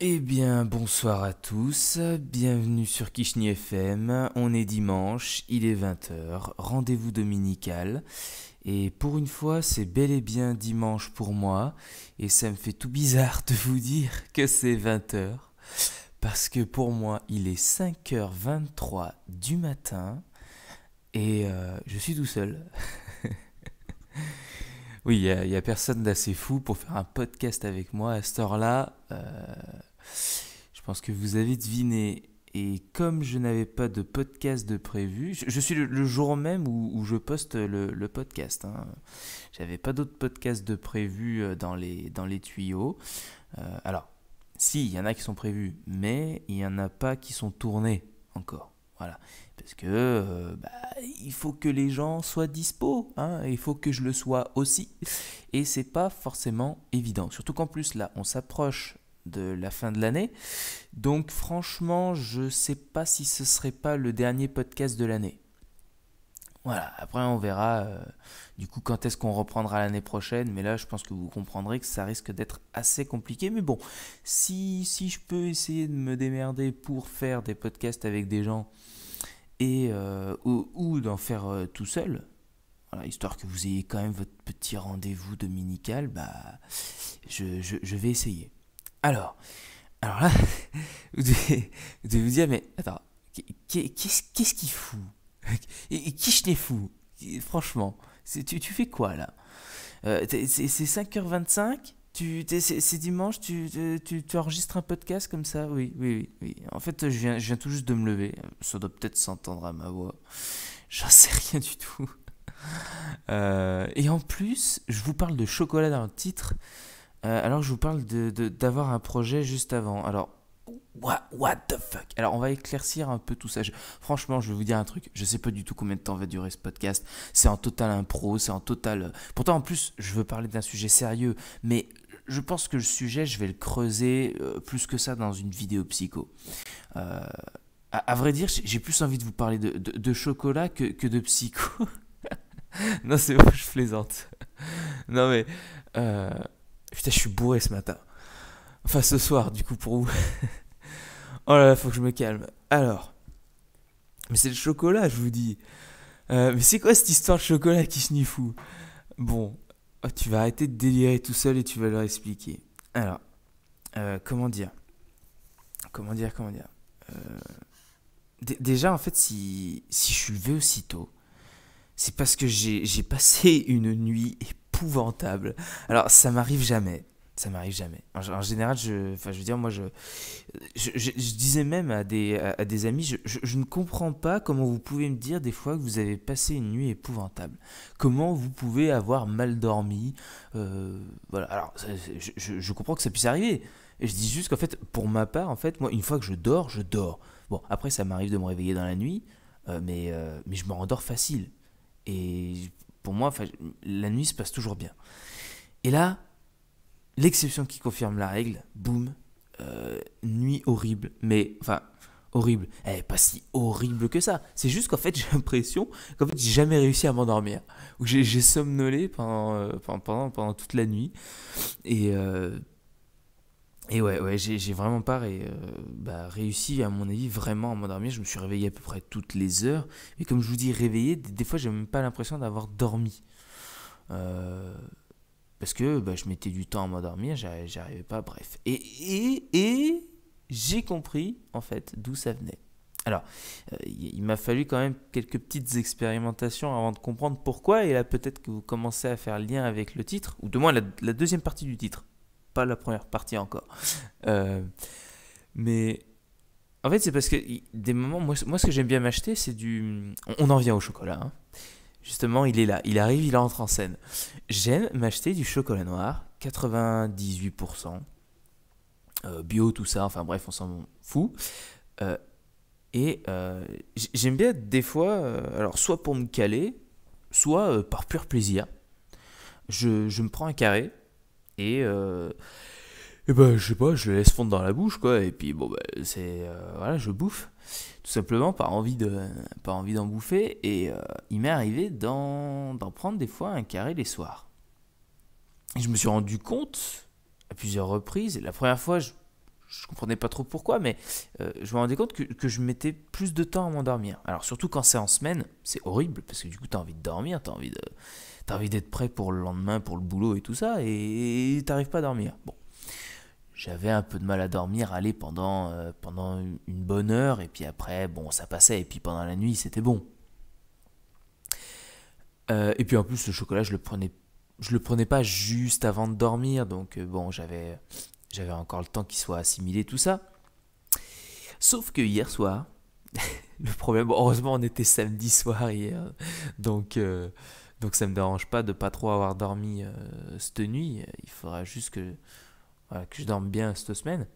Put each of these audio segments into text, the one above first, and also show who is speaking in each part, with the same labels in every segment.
Speaker 1: Eh bien, bonsoir à tous, bienvenue sur Kishni FM, on est dimanche, il est 20h, rendez-vous dominical, et pour une fois, c'est bel et bien dimanche pour moi, et ça me fait tout bizarre de vous dire que c'est 20h, parce que pour moi, il est 5h23 du matin, et euh, je suis tout seul. Oui, il n'y a, personne d'assez fou pour faire un podcast avec moi à cette heure-là. Euh, je pense que vous avez deviné. Et comme je n'avais pas de podcast de prévu, je, suis le, jour même où, je poste le, podcast. Hein. J'avais pas d'autres podcasts de prévu euh, dans les, dans les tuyaux. Euh, alors, si, il y en a qui sont prévus, mais il n'y en a pas qui sont tournés encore. Voilà. Parce que euh, bah, il faut que les gens soient dispo, hein. il faut que je le sois aussi. Et c'est pas forcément évident. Surtout qu'en plus, là, on s'approche de la fin de l'année. Donc franchement, je sais pas si ce serait pas le dernier podcast de l'année. Voilà, après on verra euh, du coup quand est-ce qu'on reprendra l'année prochaine, mais là je pense que vous comprendrez que ça risque d'être assez compliqué, mais bon, si, si je peux essayer de me démerder pour faire des podcasts avec des gens et euh, ou, d'en faire euh, tout seul, histoire que vous ayez quand même votre petit rendez-vous dominical, bah je vais essayer. Alors, alors là, vous devez, vous, dire, mais attends, qu'est-ce qu'est-ce qu'il fout et, Qui je t'ai fou Franchement, tu, tu, fais quoi là euh, C'est 5h25 c'est dimanche, tu, tu, enregistres un podcast comme ça Oui, oui, oui. En fait, je viens, tout juste de me lever. Ça doit peut-être s'entendre à ma voix. J'en sais rien du tout. Euh, et en plus, je vous parle de chocolat dans le titre. Euh, alors je vous parle d'avoir un projet juste avant. Alors, what, the fuck Alors on va éclaircir un peu tout ça. franchement, je vais vous dire un truc. Je sais pas du tout combien de temps va durer ce podcast. C'est en total impro, c'est en total... Euh, pourtant en plus, je veux parler d'un sujet sérieux, mais je pense que le sujet, je vais le creuser euh, plus que ça dans une vidéo psycho. à, vrai dire, j'ai plus envie de vous parler de, chocolat que, de psycho. non, c'est bon, je plaisante. non, mais Putain, je suis bourré ce matin. Enfin, ce soir, du coup, pour vous. oh là là, faut que je me calme. Alors. Mais c'est le chocolat, je vous dis. Euh, mais c'est quoi cette histoire de chocolat qui se fou Bon, oh, tu vas arrêter de délirer tout seul et tu vas leur expliquer. Alors, euh, comment dire Comment dire, comment euh, dire Déjà, en fait, si, si je suis levé aussitôt, c'est parce que j'ai passé une nuit épouvantable. Alors, ça m'arrive jamais. Ça m'arrive jamais. En, général, je, enfin, je veux dire, moi, je, je, disais même à des, à, des amis, je, ne comprends pas comment vous pouvez me dire des fois que vous avez passé une nuit épouvantable. Comment vous pouvez avoir mal dormi. Euh, voilà. Alors, je, comprends que ça puisse arriver. Et je dis juste qu'en fait, pour ma part, en fait, moi, une fois que je dors, je dors. Bon, après, ça m'arrive de me réveiller dans la nuit, euh, mais, euh, mais je me rendors facile. Et pour moi, la nuit se passe toujours bien. Et là, l'exception qui confirme la règle, boum, euh, nuit horrible, mais enfin horrible. Elle est pas si horrible que ça. C'est juste qu'en fait, j'ai l'impression qu'en fait, j'ai jamais réussi à m'endormir. Ou j'ai somnolé euh, pendant, pendant, toute la nuit. Et euh, et ouais, ouais j'ai vraiment pas euh, bah, réussi, à mon avis, vraiment à m'endormir. Je me suis réveillé à peu près toutes les heures. Et comme je vous dis, réveillé, des, fois, j'ai même pas l'impression d'avoir dormi. Euh, parce que bah, je mettais du temps à m'endormir, j'arrivais pas, bref. Et, et, j'ai compris, en fait, d'où ça venait. Alors, euh, il m'a fallu quand même quelques petites expérimentations avant de comprendre pourquoi. Et là, peut-être que vous commencez à faire lien avec le titre, ou du moins la deuxième partie du titre la première partie encore. Euh, mais en fait, c'est parce que des moments, moi, ce que j'aime bien m'acheter, c'est du. On en vient au chocolat. Hein. Justement, il est là, il arrive, il entre en scène. J'aime m'acheter du chocolat noir, 98%, euh, bio, tout ça, enfin bref, on s'en fout. Euh, et j'aime bien des fois, alors soit pour me caler, soit par pur plaisir. Je, je me prends un carré, et, euh, et ben, je sais pas, je laisse fondre dans la bouche, quoi. Et puis, bon, ben, c'est. Euh, voilà, je bouffe. Tout simplement par envie de envie d'en bouffer. Et euh, il m'est arrivé d'en prendre des fois un carré les soirs. Et je me suis rendu compte à plusieurs reprises. La première fois, je je comprenais pas trop pourquoi, mais euh, je me rendais compte que, que, je mettais plus de temps à m'endormir. Alors surtout quand c'est en semaine, c'est horrible, parce que du coup, tu as envie de dormir, tu as envie de t'as envie d'être prêt pour le lendemain, pour le boulot et tout ça, et t'arrives pas à dormir. Bon, j'avais un peu de mal à dormir, aller pendant, euh, pendant une bonne heure, et puis après, bon, ça passait, et puis pendant la nuit, c'était bon. Euh, et puis en plus, le chocolat, je le prenais, je le prenais pas juste avant de dormir, donc euh, bon, j'avais, j'avais encore le temps qu'il soit assimilé, tout ça. Sauf que hier soir, le problème, heureusement, on était samedi soir hier, donc. Donc ça me dérange pas de pas trop avoir dormi euh, cette nuit. Il faudra juste que, que je dorme bien cette semaine.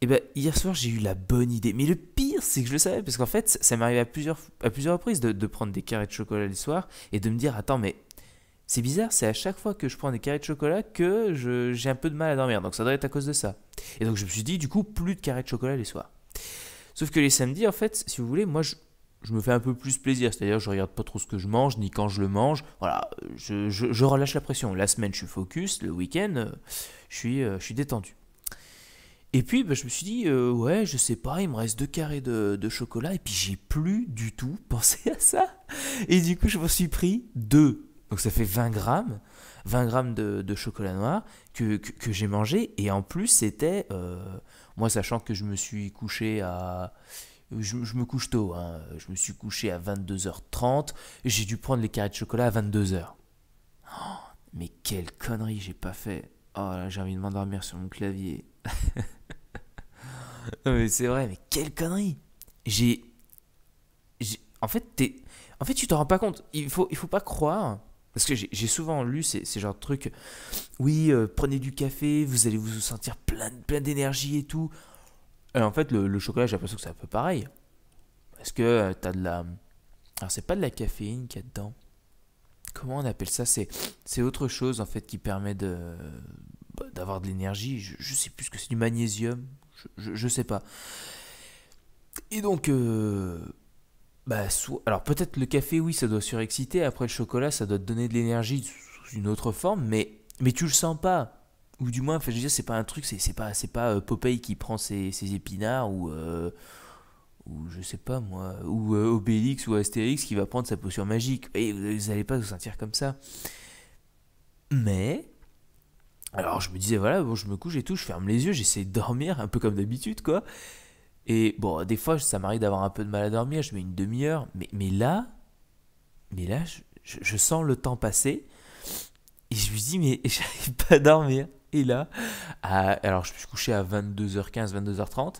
Speaker 1: Et eh ben hier soir j'ai eu la bonne idée. Mais le pire c'est que je le savais parce qu'en fait ça, m'est arrivé à plusieurs, à plusieurs reprises de, prendre des carrés de chocolat les soir et de me dire attends mais c'est bizarre, c'est à chaque fois que je prends des carrés de chocolat que j'ai un peu de mal à dormir. Donc ça doit être à cause de ça. Et donc je me suis dit, du coup, plus de carrés de chocolat les soirs. Sauf que les samedis, en fait, si vous voulez, moi, je, je me fais un peu plus plaisir, c'est-à-dire je regarde pas trop ce que je mange, ni quand je le mange, voilà, je, relâche la pression. La semaine, je suis focus, le week-end, euh, je suis, euh, je suis détendu. Et puis, bah, je me suis dit, euh, ouais, je sais pas, il me reste deux carrés de, chocolat, et puis j'ai plus du tout pensé à ça. Et du coup, je m'en suis pris deux. Donc ça fait 20 grammes, 20 grammes de, chocolat noir que, j'ai mangé, et en plus, c'était, moi, sachant que je me suis couché à, je, me couche tôt, hein. je me suis couché à 22h30, j'ai dû prendre les carrés de chocolat à 22h. mais quelle connerie j'ai pas fait. Oh là, j'ai envie de m'endormir sur mon clavier. mais c'est vrai, mais quelle connerie. J'ai. En fait, t'es. En fait, tu t'en rends pas compte. Il faut, il faut pas croire. Parce que j'ai souvent lu ces, ces genres de trucs. Oui, euh, prenez du café, vous allez vous sentir plein, plein d'énergie et tout. Et euh, en fait, le, chocolat, j'ai l'impression que c'est un peu pareil. Parce que euh, t'as de la. Alors, c'est pas de la caféine qu'il y a dedans. Comment on appelle ça C'est autre chose, en fait, qui permet de bah, d'avoir de l'énergie. Je, sais plus ce que c'est du magnésium. Je, sais pas. Et donc. Euh, bah, alors, peut-être le café, oui, ça doit surexciter. Après, le chocolat, ça doit te donner de l'énergie sous une autre forme. Mais, mais tu le sens pas ou du moins, enfin, je veux dire, c'est pas un truc, c'est pas, c'est pas euh, Popeye qui prend ses, ses épinards ou, euh, ou je sais pas moi, ou euh, Obélix ou Astérix qui va prendre sa potion magique. Et vous allez pas vous sentir comme ça. Mais, alors je me disais, voilà, bon, je me couche et tout, je ferme les yeux, j'essaie de dormir, un peu comme d'habitude, quoi. Et bon, des fois, ça m'arrive d'avoir un peu de mal à dormir, je mets une demi-heure, mais, mais là, mais là, je, sens le temps passer. Et je me dis, mais j'arrive pas à dormir. Et là, alors je suis couché à 22h15, 22h30.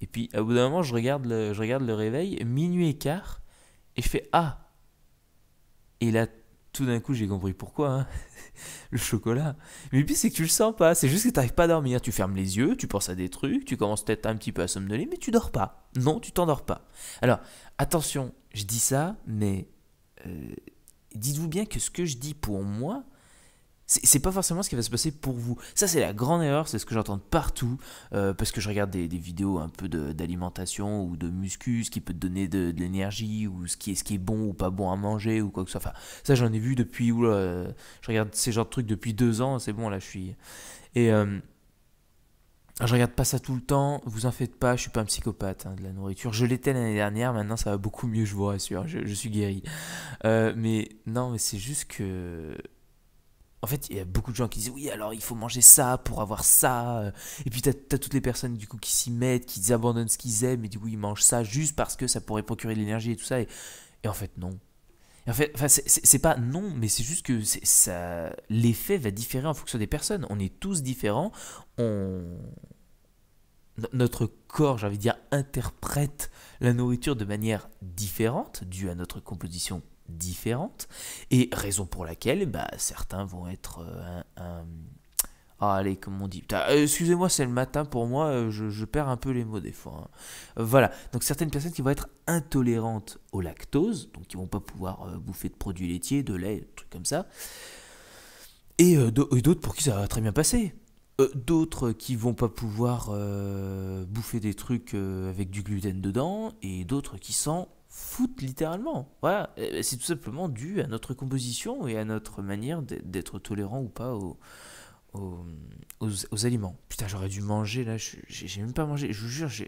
Speaker 1: Et puis, au bout d'un moment, je regarde, le, réveil, minuit et quart, et je fais Ah Et là, tout d'un coup, j'ai compris pourquoi. Hein, le chocolat. Mais puis c'est que tu le sens pas. C'est juste que tu n'arrives pas à dormir. Tu fermes les yeux, tu penses à des trucs, tu commences peut-être un petit peu à somnoler, mais tu dors pas. Non, tu t'endors pas. Alors, attention, je dis ça, mais euh, dites-vous bien que ce que je dis pour moi, c'est pas forcément ce qui va se passer pour vous. Ça, c'est la grande erreur, c'est ce que j'entends partout, euh, parce que je regarde des, vidéos un peu d'alimentation ou de muscu, ce qui peut te donner de, l'énergie, ou ce qui, est, ce qui est bon ou pas bon à manger, ou quoi que ce soit. Enfin, ça, j'en ai vu depuis, où euh, je regarde ces genres de trucs depuis deux ans, c'est bon, là, je suis... Et euh, je regarde pas ça tout le temps, vous en faites pas, je suis pas un psychopathe hein, de la nourriture. Je l'étais l'année dernière, maintenant ça va beaucoup mieux, je vous rassure, je, je suis guéri. mais non, mais c'est juste que en fait, il y a beaucoup de gens qui disent oui, alors il faut manger ça pour avoir ça. Euh. Et puis, tu as, toutes les personnes du coup qui s'y mettent, qui abandonnent ce qu'ils aiment et du oui, ils mangent ça juste parce que ça pourrait procurer de l'énergie et tout ça. Et, en fait, non. en fait, c'est pas non, mais c'est juste que ça, l'effet va différer en fonction des personnes. On est tous différents. On, notre corps, j'ai envie de dire, interprète la nourriture de manière différente due à notre composition différentes, et raison pour laquelle bah, certains vont être euh, un, ah, allez, comme on dit. Euh, excusez-moi, c'est le matin pour moi, euh, je, perds un peu les mots des fois. Hein. voilà, donc certaines personnes qui vont être intolérantes au lactose, donc qui vont pas pouvoir bouffer de produits laitiers, de lait, des trucs comme ça. Et d'autres pour qui ça va très bien passer. d'autres qui vont pas pouvoir bouffer des trucs avec du gluten dedans, et d'autres qui sont foot littéralement. Voilà, c'est tout simplement dû à notre composition et à notre manière d'être tolérant ou pas aux, aux, aliments. Putain, j'aurais dû manger là, j'ai même pas mangé, je vous jure, je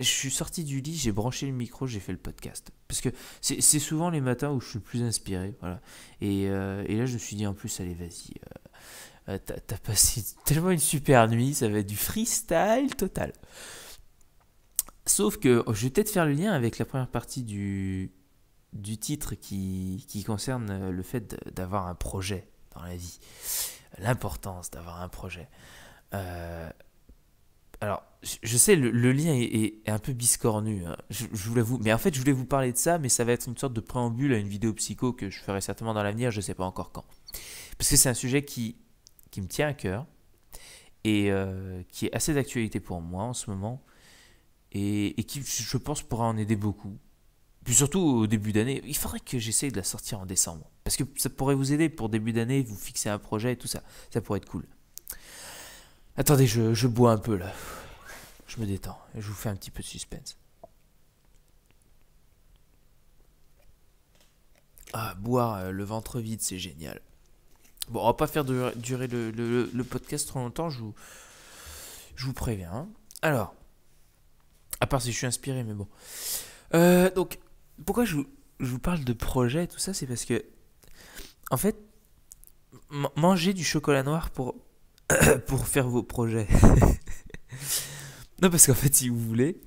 Speaker 1: suis sorti du lit, j'ai branché le micro, j'ai fait le podcast. Parce que c'est souvent les matins où je suis plus inspiré, voilà. Euh, et, là, je me suis dit en plus, allez, vas-y. Euh, euh, t'as passé tellement une super nuit, ça va être du freestyle total. Sauf que oh, je vais peut-être faire le lien avec la première partie du, du titre qui, qui concerne euh, le fait d'avoir un projet dans la vie. L'importance d'avoir un projet. Euh, alors, je sais, le, lien est, un peu biscornu, hein. je, je, vous Mais en fait, je voulais vous parler de ça, mais ça va être une sorte de préambule à une vidéo psycho que je ferai certainement dans l'avenir, je ne sais pas encore quand. Parce que c'est un sujet qui, qui me tient à cœur et euh, qui est assez d'actualité pour moi en ce moment et, qui, je pense, pourra en aider beaucoup. Puis surtout au début d'année, il faudrait que j'essaye de la sortir en décembre. Parce que ça pourrait vous aider pour début d'année, vous fixer un projet et tout ça. Ça pourrait être cool. Attendez, je, bois un peu là. Je me détends. je vous fais un petit peu de suspense. Ah, boire euh, le ventre vide, c'est génial. Bon, on va pas faire durer le, le, le podcast trop longtemps, je je vous préviens. Hein. Alors, à part si je suis inspiré, mais bon. Euh, donc, pourquoi je vous, parle de projet et tout ça C'est parce que, en fait, manger du chocolat noir pour, pour faire vos projets. non, parce qu'en fait, si vous voulez,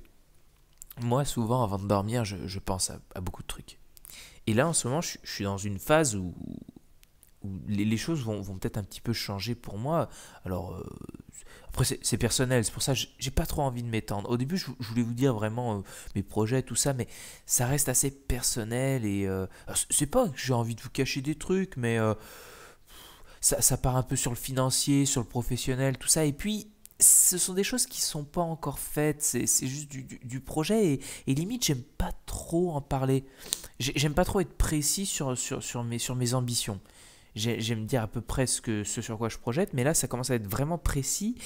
Speaker 1: moi, souvent, avant de dormir, je, pense à, beaucoup de trucs. Et là, en ce moment, je suis dans une phase où, les, choses vont, peut-être un petit peu changer pour moi. Alors, euh, après, c'est personnel, c'est pour ça que j'ai pas trop envie de m'étendre. Au début, je, voulais vous dire vraiment euh, mes projets, tout ça, mais ça reste assez personnel et euh, c'est pas que j'ai envie de vous cacher des trucs, mais ça, part un peu sur le financier, sur le professionnel, tout ça. Et puis, ce sont des choses qui sont pas encore faites, c'est juste du, projet et, et limite j'aime pas trop en parler. J'aime pas trop être précis sur, sur, sur, sur mes ambitions j'aime dire à peu près ce, sur quoi je projette, mais là ça commence à être vraiment précis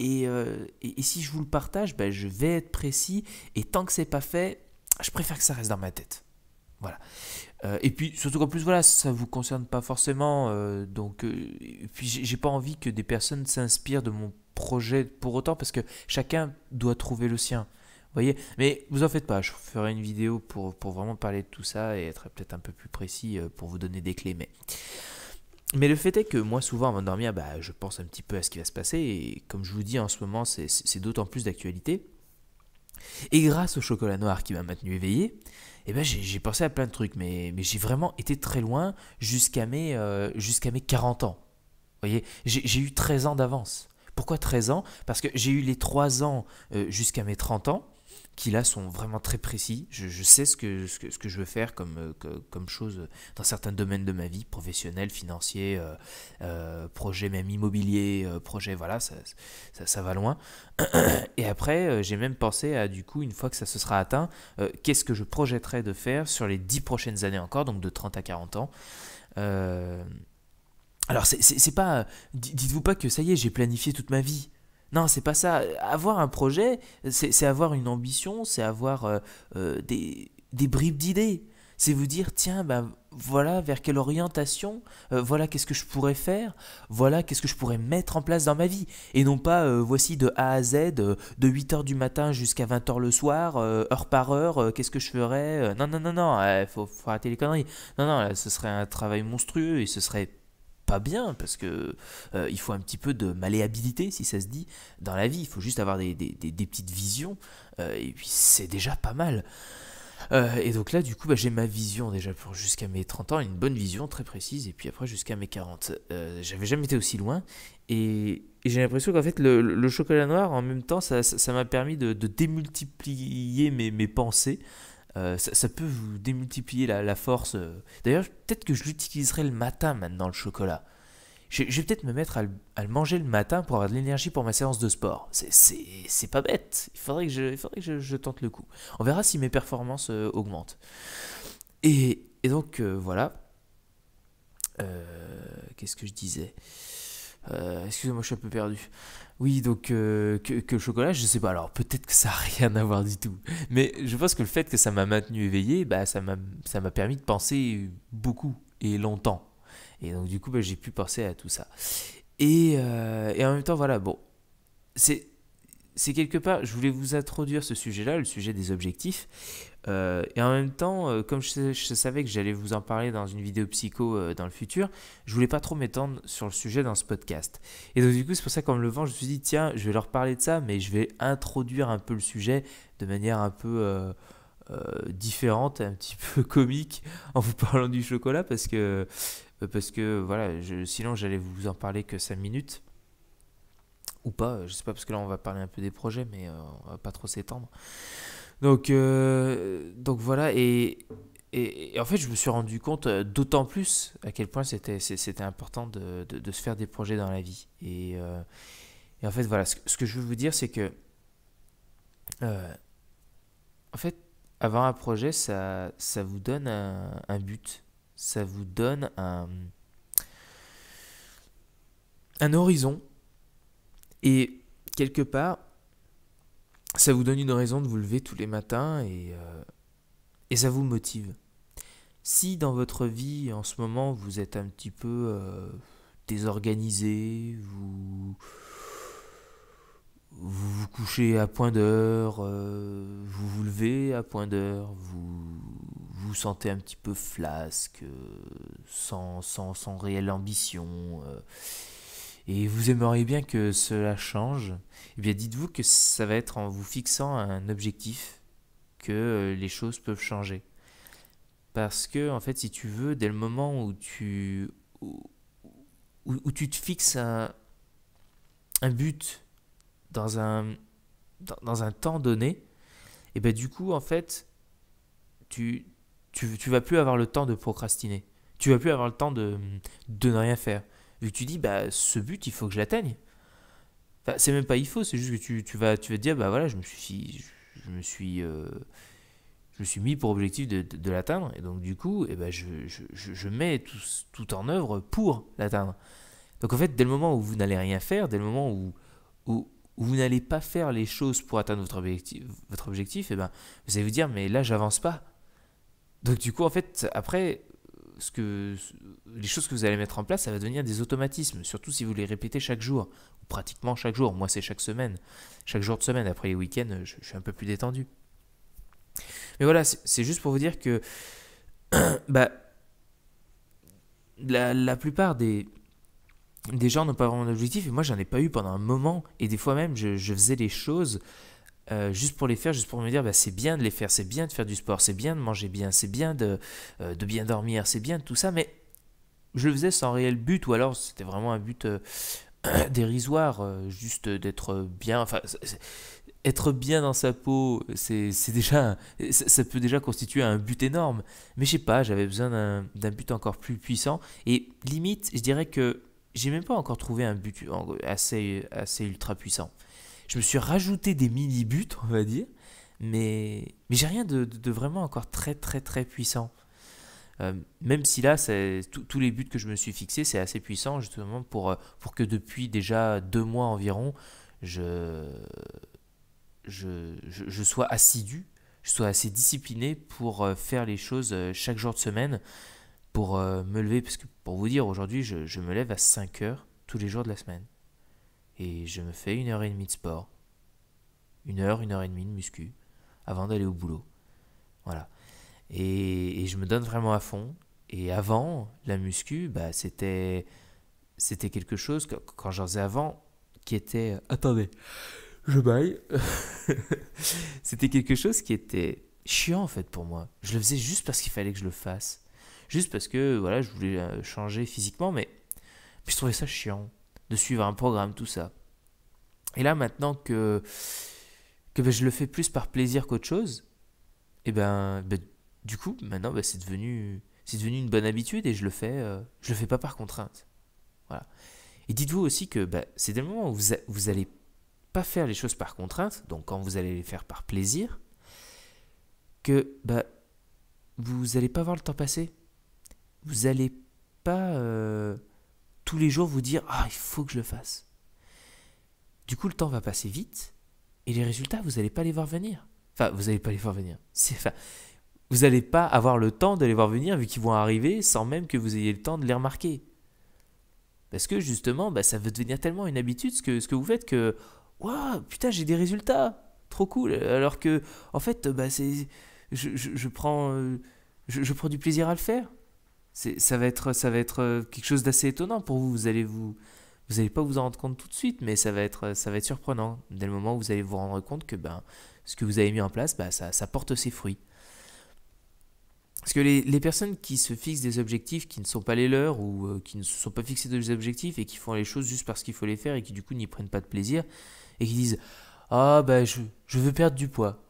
Speaker 1: euh, et, si je vous le partage, ben, je vais être précis et tant que c'est pas fait, je préfère que ça reste dans ma tête. Voilà. Euh, et puis surtout qu'en plus voilà, ça vous concerne pas forcément, euh, donc puis j'ai pas envie que des personnes s'inspirent de mon projet pour autant parce que chacun doit trouver le sien. Vous voyez Mais vous en faites pas, je ferai une vidéo pour, pour vraiment parler de tout ça et être peut-être un peu plus précis pour vous donner des clés. Mais mais le fait est que moi, souvent, avant de dormir, bah, je pense un petit peu à ce qui va se passer. Et comme je vous dis, en ce moment, c'est d'autant plus d'actualité. Et grâce au chocolat noir qui m'a maintenu éveillé, eh ben, j'ai pensé à plein de trucs. Mais, j'ai vraiment été très loin jusqu'à mes, euh, mes 40 ans. Vous voyez, j'ai eu 13 ans d'avance. Pourquoi 13 ans Parce que j'ai eu les 3 ans euh, jusqu'à mes 30 ans qui là sont vraiment très précis. Je, sais ce que, ce que, je veux faire comme, euh, comme chose dans certains domaines de ma vie, professionnel, financier, euh, euh, projet même immobilier, projet, voilà, ça, va loin. Et après, j'ai même pensé à, du coup, une fois que ça se sera atteint, qu'est-ce que je projetterai de faire sur les 10 prochaines années encore, donc de 30 à 40 ans. alors, c'est pas. Dites-vous pas que ça y est, j'ai planifié toute ma vie. Non, c'est pas ça. Avoir un projet, c'est avoir une ambition, c'est avoir euh, euh, des, bribes d'idées. C'est vous dire, tiens, bah, voilà vers quelle orientation, euh, voilà qu'est-ce que je pourrais faire, voilà qu'est-ce que je pourrais mettre en place dans ma vie. Et non pas, voici de A à Z, de 8h du matin jusqu'à 20h le soir, heure par heure, qu'est-ce que je ferais. non, non, non, non, il faut, faut, les conneries. Non, non, ce serait un travail monstrueux et ce serait pas bien parce que euh, il faut un petit peu de malléabilité si ça se dit dans la vie il faut juste avoir des, petites visions euh, et puis c'est déjà pas mal euh, et donc là du coup bah, j'ai ma vision déjà pour jusqu'à mes 30 ans une bonne vision très précise et puis après jusqu'à mes 40 j'avais jamais été aussi loin et, j'ai l'impression qu'en fait le, chocolat noir en même temps ça m'a permis de, démultiplier mes, mes pensées euh, ça, peut vous démultiplier la, force. Euh. D'ailleurs, peut-être que je l'utiliserai le matin maintenant, le chocolat. Je, vais peut-être me mettre à le, manger le matin pour avoir de l'énergie pour ma séance de sport. C'est pas bête. Il faudrait que, je, tente le coup. On verra si mes performances euh, augmentent. Et, donc, voilà. Qu'est-ce que je disais euh, excusez-moi, je suis un peu perdu. Oui, donc euh, que, le chocolat, je sais pas. Alors peut-être que ça n'a rien à voir du tout. Mais je pense que le fait que ça m'a maintenu éveillé, bah, ça m'a permis de penser beaucoup et longtemps. Et donc du coup, bah, j'ai pu penser à tout ça. Et, euh, et en même temps, voilà, bon, c'est quelque part, je voulais vous introduire ce sujet-là, le sujet des objectifs, euh, et en même temps, euh, comme je, savais que j'allais vous en parler dans une vidéo psycho euh, dans le futur, je voulais pas trop m'étendre sur le sujet dans ce podcast. Et donc du coup, c'est pour ça qu'en me levant, je me suis dit tiens, je vais leur parler de ça, mais je vais introduire un peu le sujet de manière un peu différente, un petit peu comique, en vous parlant du chocolat, parce que parce que voilà, je, sinon j'allais vous en parler que 5 minutes ou pas, je sais pas parce que là on va parler un peu des projets, mais on va pas trop s'étendre. Donc, euh, donc voilà, et, en fait, je me suis rendu compte euh, d'autant plus à quel point c'était, important de, se faire des projets dans la vie. Et, euh, en fait, voilà, ce, que je veux vous dire, c'est que, en fait, avoir un projet, ça, ça vous donne un, but, ça vous donne un, un horizon. Et quelque part, ça vous donne une raison de vous lever tous les matins et, euh, et ça vous motive. Si dans votre vie en ce moment vous êtes un petit peu euh, désorganisé, vous, vous couchez à point d'heure, euh, vous vous levez à point d'heure, vous vous sentez un petit peu flasque, sans, sans, sans réelle ambition et vous aimeriez bien que cela change, eh bien dites-vous que ça va être en vous fixant un objectif que euh, les choses peuvent changer. Parce que, en fait, si tu veux, dès le moment où tu, où, tu te fixes un, but dans un, dans, un temps donné, et eh bien du coup, en fait, tu, tu, vas plus avoir le temps de procrastiner. Tu vas plus avoir le temps de ne rien faire tu dis, bah, ce but, il faut que je l'atteigne. Enfin, c'est même pas il faut, c'est juste que tu, tu, vas, tu vas te dire, bah voilà, je me suis, je, me suis, euh, je me suis mis pour objectif de, de, l'atteindre, et donc du coup, et eh ben, je, je, je mets tout, tout, en œuvre pour l'atteindre. Donc en fait, dès le moment où vous n'allez rien faire, dès le moment où, où, vous n'allez pas faire les choses pour atteindre votre objectif, votre objectif et eh ben, vous allez vous dire, mais là, j'avance pas. Donc du coup, en fait, après, que, les choses que vous allez mettre en place, ça va devenir des automatismes, surtout si vous les répétez chaque jour, ou pratiquement chaque jour. Moi, c'est chaque semaine, chaque jour de semaine. Après les week-ends, je, suis un peu plus détendu. Mais voilà, c'est juste pour vous dire que bah, la, plupart des, des gens n'ont pas vraiment d'objectif, et moi, j'en ai pas eu pendant un moment, et des fois même, je, faisais les choses euh, juste pour les faire, juste pour me dire, bah, c'est bien de les faire, c'est bien de faire du sport, c'est bien de manger bien, c'est bien euh, de, bien dormir, c'est bien de tout ça, mais je le faisais sans réel but, ou alors c'était vraiment un but euh, dérisoire, juste d'être bien, enfin, être bien dans sa peau, c'est déjà, ça, peut déjà constituer un but énorme, mais je sais pas, j'avais besoin d'un but encore plus puissant, et limite, je dirais que j'ai même pas encore trouvé un but assez, assez ultra puissant je me suis rajouté des mini-buts, on va dire, mais, mais j'ai rien de, vraiment encore très très très puissant. Euh, même si là, tous les buts que je me suis fixés, c'est assez puissant justement pour, euh, pour que depuis déjà deux mois environ, je, je, je, sois assidu, je sois assez discipliné pour euh, faire les choses chaque jour de semaine, pour me lever, parce que pour vous dire, aujourd'hui, je, je me lève à 5 heures tous les jours de la semaine et je me fais une heure et demie de sport. Une heure, une heure et demie de muscu avant d'aller au boulot. Voilà. Et, je me donne vraiment à fond. Et avant, la muscu, bah, c'était, c'était quelque chose, quand j'en faisais avant, qui était... Attendez, je baille. c'était quelque chose qui était chiant en fait pour moi. Je le faisais juste parce qu'il fallait que je le fasse. Juste parce que voilà, je voulais euh, changer physiquement, mais je trouvais ça chiant de suivre un programme, tout ça. Et là, maintenant que, que ben, je le fais plus par plaisir qu'autre chose, et eh ben, ben, du coup, maintenant, ben, c'est devenu, c'est devenu une bonne habitude et je le fais, euh, je le fais pas par contrainte. Voilà. Et dites-vous aussi que c'est des moments où vous, vous allez pas faire les choses par contrainte, donc quand vous allez les faire par plaisir, que vous n'allez pas voir le temps passer. Vous allez pas euh, tous les jours vous dire Ah, il faut que je le fasse. Du coup, le temps va passer vite et les résultats, vous n'allez pas les voir venir. Enfin, vous n'allez pas les voir venir. Enfin, vous n'allez pas avoir le temps de les voir venir vu qu'ils vont arriver sans même que vous ayez le temps de les remarquer. Parce que justement, bah, ça veut devenir tellement une habitude ce que, ce que vous faites que Waouh, putain, j'ai des résultats Trop cool Alors que, en fait, bah, je, prends, euh, je prends du plaisir à le faire ça va être ça va être euh, quelque chose d'assez étonnant pour vous. Vous allez vous vous allez pas vous en rendre compte tout de suite, mais ça va être euh, ça va être surprenant dès le moment où vous allez vous rendre compte que ben ce que vous avez mis en place, ben, ça, porte ses fruits. Parce que les, personnes qui se fixent des objectifs qui ne sont pas les leurs ou euh, qui ne se sont pas fixés des objectifs et qui font les choses juste parce qu'il faut les faire et qui du coup n'y prennent pas de plaisir et qui disent ah ben je, je veux perdre du poids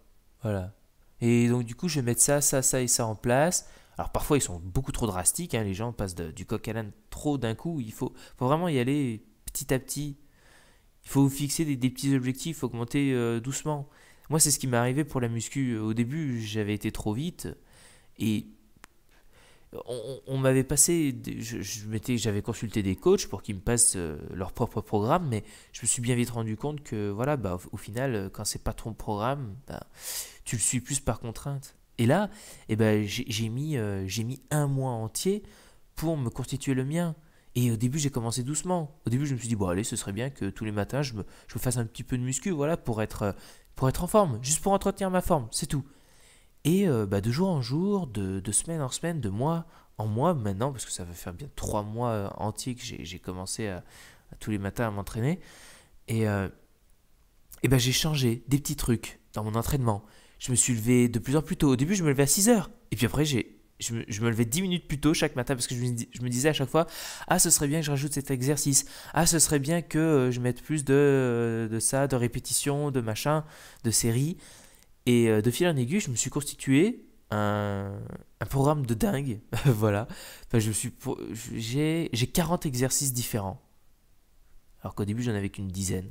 Speaker 1: voilà et donc du coup je vais mettre ça ça ça et ça en place alors parfois ils sont beaucoup trop drastiques, hein. les gens passent du coq à l'âne trop d'un coup, il faut, faut, vraiment y aller petit à petit. Il faut fixer des, petits objectifs, augmenter euh, doucement. Moi c'est ce qui m'est arrivé pour la muscu. Euh, au début j'avais été trop vite et on, m'avait passé, je, j'avais consulté des coachs pour qu'ils me passent euh, leur propre programme, mais je me suis bien vite rendu compte que voilà, bah, au, final, quand c'est pas ton programme, bah, tu le suis plus par contrainte. Et là, eh ben, j'ai mis, euh, mis un mois entier pour me constituer le mien. Et au début, j'ai commencé doucement. Au début, je me suis dit, bon, allez, ce serait bien que tous les matins, je me, fasse un petit peu de muscu, voilà, pour être, euh, pour être en forme, juste pour entretenir ma forme, c'est tout. Et euh, bah, de jour en jour, de, semaine en semaine, de mois en mois maintenant, parce que ça va faire bien trois mois entiers que j'ai commencé tous les matins à m'entraîner. Et, et ben, j'ai changé des petits trucs dans mon entraînement je me suis levé de plus en plus tôt. Au début, je me levais à 6 heures. Et puis après, j'ai, je, me, levais 10 minutes plus tôt chaque matin parce que je me, disais à chaque fois Ah, ce serait bien que je rajoute cet exercice. Ah, ce serait bien que euh, je mette plus de, euh, de ça, de répétitions, de machin, de séries. Et euh, de fil en aiguille, je me suis constitué un, programme de dingue. voilà. Enfin, je suis j'ai, j'ai 40 exercices différents. Alors qu'au début, j'en avais qu'une dizaine.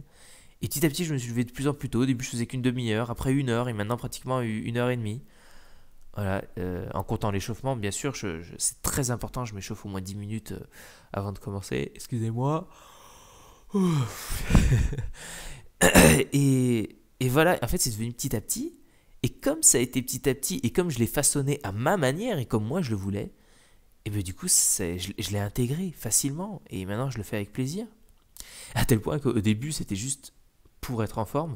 Speaker 1: Et petit à petit, je me suis levé de plus en plus tôt. Au début, je faisais qu'une demi-heure, après une heure, et maintenant pratiquement une heure et demie. Voilà, euh, en comptant l'échauffement, bien sûr, c'est très important. Je m'échauffe au moins 10 minutes euh, avant de commencer. Excusez-moi. et, voilà, en fait, c'est devenu petit à petit. Et comme ça a été petit à petit, et comme je l'ai façonné à ma manière et comme moi je le voulais, et bien du coup, je, je l'ai intégré facilement. Et maintenant, je le fais avec plaisir. À tel point qu'au début, c'était juste pour être en forme.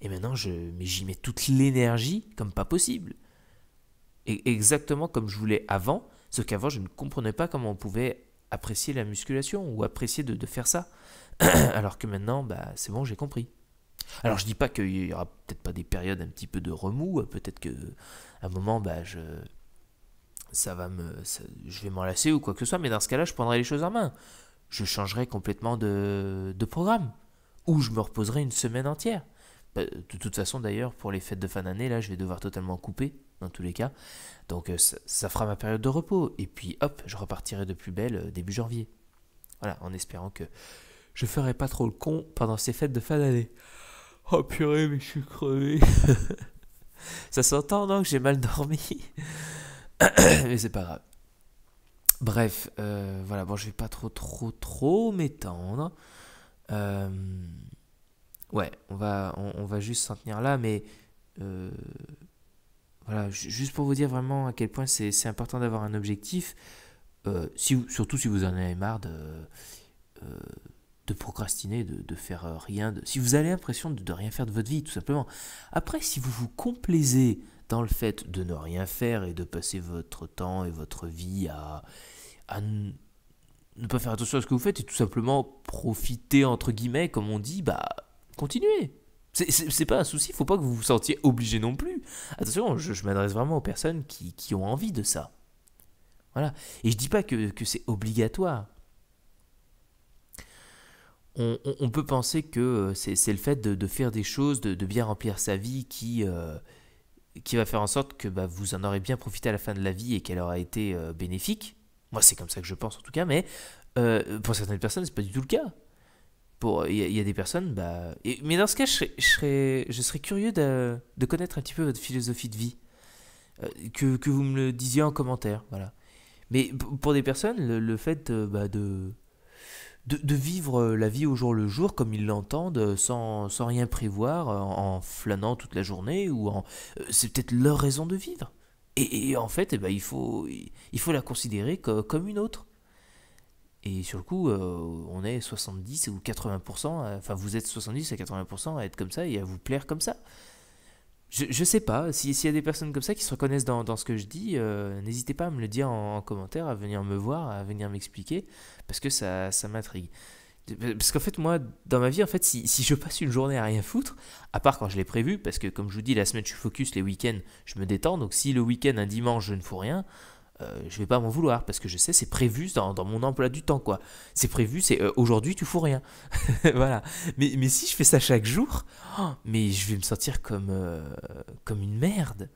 Speaker 1: Et maintenant, je, j'y mets toute l'énergie comme pas possible. Et exactement comme je voulais avant, ce qu'avant, je ne comprenais pas comment on pouvait apprécier la musculation ou apprécier de, faire ça. Alors que maintenant, bah, c'est bon, j'ai compris. Alors je dis pas qu'il y aura peut-être pas des périodes un petit peu de remous, euh, peut-être que à un moment, bah, je, ça va me, je vais m'enlacer ou quoi que ce soit, mais dans ce cas-là, je prendrai les choses en main. Je changerai complètement de, de programme où je me reposerai une semaine entière. Bah, de toute façon, d'ailleurs, pour les fêtes de fin d'année, là, je vais devoir totalement couper, dans tous les cas. Donc, euh, ça, fera ma période de repos. Et puis, hop, je repartirai de plus belle euh, début janvier. Voilà, en espérant que je ferai pas trop le con pendant ces fêtes de fin d'année. Oh purée, mais je suis crevé. ça s'entend, non, que j'ai mal dormi. mais c'est pas grave. Bref, euh, voilà, bon, je vais pas trop, trop, trop m'étendre. Euh, ouais, on va, on, va juste s'en tenir là, mais euh, voilà, juste pour vous dire vraiment à quel point c'est important d'avoir un objectif, euh, si surtout si vous en avez marre de, de procrastiner, de, faire rien, de, si vous avez l'impression de, de rien faire de votre vie, tout simplement. Après, si vous vous complaisez dans le fait de ne rien faire et de passer votre temps et votre vie à, à ne pas faire attention à ce que vous faites et tout simplement profiter, entre guillemets, comme on dit, bah, continuez. C'est pas un souci, faut pas que vous vous sentiez obligé non plus. Attention, je, m'adresse vraiment aux personnes qui, ont envie de ça. Voilà. Et je dis pas que, c'est obligatoire. On, peut penser que c'est le fait de, faire des choses, de, bien remplir sa vie qui, euh, qui va faire en sorte que bah, vous en aurez bien profité à la fin de la vie et qu'elle aura été euh, bénéfique. Moi, c'est comme ça que je pense en tout cas, mais euh, pour certaines personnes, c'est pas du tout le cas. Pour il y, a des personnes, bah, et, mais dans ce cas, je serais, je serais, curieux de, de, connaître un petit peu votre philosophie de vie, euh, que, que, vous me le disiez en commentaire, voilà. Mais pour des personnes, le, fait euh, bah, de, de, de, vivre la vie au jour le jour comme ils l'entendent, sans, sans, rien prévoir, en, en, flânant toute la journée, ou en, c'est peut-être leur raison de vivre. Et, en fait, eh ben, il, faut, la considérer comme une autre. Et sur le coup, euh, on est 70 ou 80%, hein, enfin vous êtes 70 à 80% à être comme ça et à vous plaire comme ça. Je, ne sais pas, s'il y a des personnes comme ça qui se reconnaissent dans, ce que je dis, euh, n'hésitez pas à me le dire en, commentaire, à venir me voir, à venir m'expliquer, parce que ça, ça m'intrigue. Parce qu'en fait, moi, dans ma vie, en fait, si, je passe une journée à rien foutre, à part quand je l'ai prévu, parce que comme je vous dis, la semaine je suis focus, les week-ends je me détends, donc si le week-end, un dimanche, je ne fous rien, je euh, je vais pas m'en vouloir, parce que je sais, c'est prévu dans, dans, mon emploi du temps, quoi. C'est prévu, c'est euh, aujourd'hui, tu fous rien. voilà. Mais, si je fais ça chaque jour, oh, mais je vais me sentir comme, euh, comme une merde.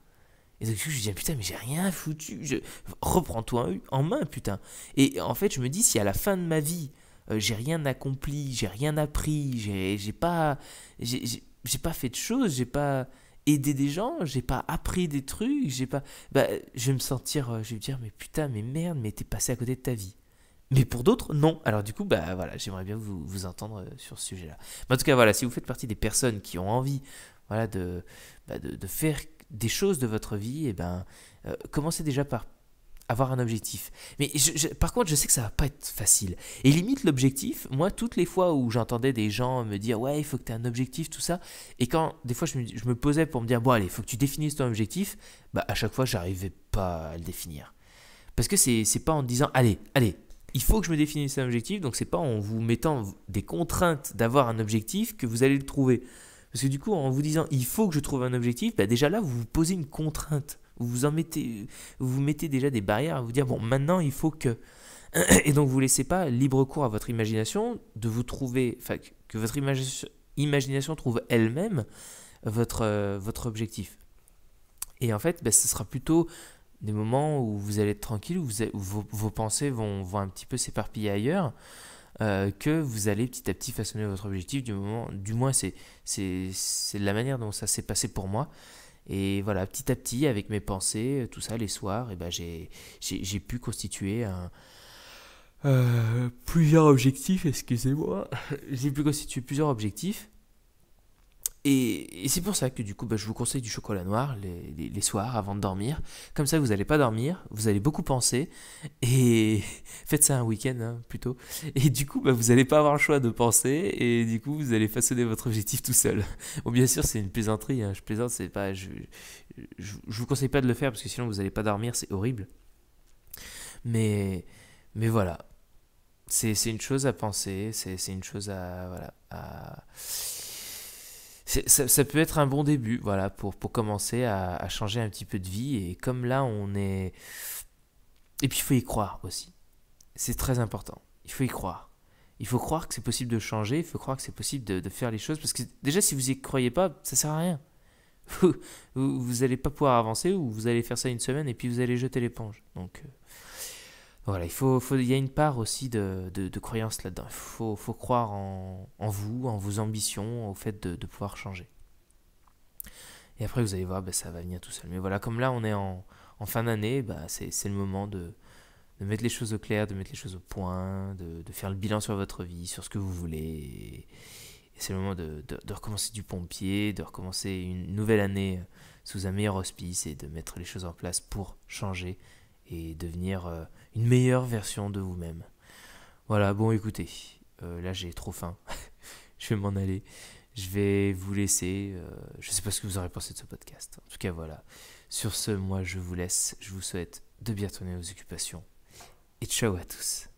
Speaker 1: Et donc, je me dis, putain, mais j'ai rien foutu. Je... Reprends-toi en main, putain. Et en fait, je me dis, si à la fin de ma vie, euh, j'ai rien accompli, j'ai rien appris, j'ai pas, j'ai pas fait de choses, j'ai pas aidé des gens, j'ai pas appris des trucs, j'ai pas. Bah, je vais me sentir, euh, je vais me dire, mais putain, mais merde, mais t'es passé à côté de ta vie. Mais pour d'autres, non. Alors du coup, bah voilà, j'aimerais bien vous, entendre euh, sur ce sujet-là. en tout cas, voilà, si vous faites partie des personnes qui ont envie, voilà, de, bah, de, faire des choses de votre vie, et eh ben, commencez déjà par avoir un objectif. Mais par contre, je sais que ça va pas être facile. Et limite, l'objectif, moi, toutes les fois où j'entendais des gens me dire Ouais, il faut que tu aies un objectif, tout ça, et quand des fois je me, posais pour me dire Bon, allez, il faut que tu définisses ton objectif, bah à chaque fois, j'arrivais pas à le définir. Parce que c'est pas en disant Allez, allez, il faut que je me définisse un objectif, donc c'est pas en vous mettant des contraintes d'avoir un objectif que vous allez le trouver. Parce que du coup, en vous disant Il faut que je trouve un objectif, bah, déjà là, vous vous posez une contrainte. Vous vous, en mettez, vous mettez déjà des barrières à vous dire, bon, maintenant il faut que... Et donc vous laissez pas libre cours à votre imagination de vous trouver, enfin que votre imagination trouve elle-même votre, euh, votre objectif. Et en fait, ben ce sera plutôt des moments où vous allez être tranquille, où, vos, pensées vont, vont un petit peu s'éparpiller ailleurs, euh, que vous allez petit à petit façonner votre objectif. Du, moment, du moins, c'est la manière dont ça s'est passé pour moi. Et voilà, petit à petit, avec mes pensées, euh, tout ça, les soirs, eh ben, j'ai pu constituer un, euh, plusieurs objectifs, excusez-moi. j'ai pu constituer plusieurs objectifs et, c'est pour ça que du coup, bah, je vous conseille du chocolat noir les, les, soirs avant de dormir. Comme ça, vous n'allez pas dormir, vous allez beaucoup penser. Et faites ça un week-end hein, plutôt. Et du coup, bah, vous n'allez pas avoir le choix de penser. Et du coup, vous allez façonner votre objectif tout seul. Bon, bien sûr, c'est une plaisanterie. Hein. Je plaisante, c'est pas. Je, je, vous conseille pas de le faire parce que sinon, vous n'allez pas dormir, c'est horrible. Mais, mais voilà. C'est une chose à penser, c'est une chose à. Voilà. À ça, peut être un bon début, voilà, pour, pour commencer à, changer un petit peu de vie. Et comme là, on est. Et puis, il faut y croire aussi. C'est très important. Il faut y croire. Il faut croire que c'est possible de changer. Il faut croire que c'est possible de, faire les choses. Parce que déjà, si vous y croyez pas, ça sert à rien. Vous n'allez vous, pas pouvoir avancer ou vous allez faire ça une semaine et puis vous allez jeter l'éponge. Donc. Euh, voilà, il faut, il y a une part aussi de, de, croyance là-dedans. Il faut, faut, croire en, en, vous, en vos ambitions, au fait de, de, pouvoir changer. Et après, vous allez voir, bah, ça va venir tout seul. Mais voilà, comme là, on est en, fin d'année, bah, c'est le moment de, de mettre les choses au clair, de mettre les choses au point, de, de faire le bilan sur votre vie, sur ce que vous voulez. c'est le moment de, de, recommencer du pompier, de recommencer une nouvelle année sous un meilleur hospice et de mettre les choses en place pour changer et devenir euh, une meilleure version de vous-même. Voilà, bon écoutez, euh, là j'ai trop faim, je vais m'en aller, je vais vous laisser, je euh, je sais pas ce que vous aurez pensé de ce podcast, en tout cas voilà. Sur ce, moi je vous laisse, je vous souhaite de bien tourner aux occupations, et ciao à tous.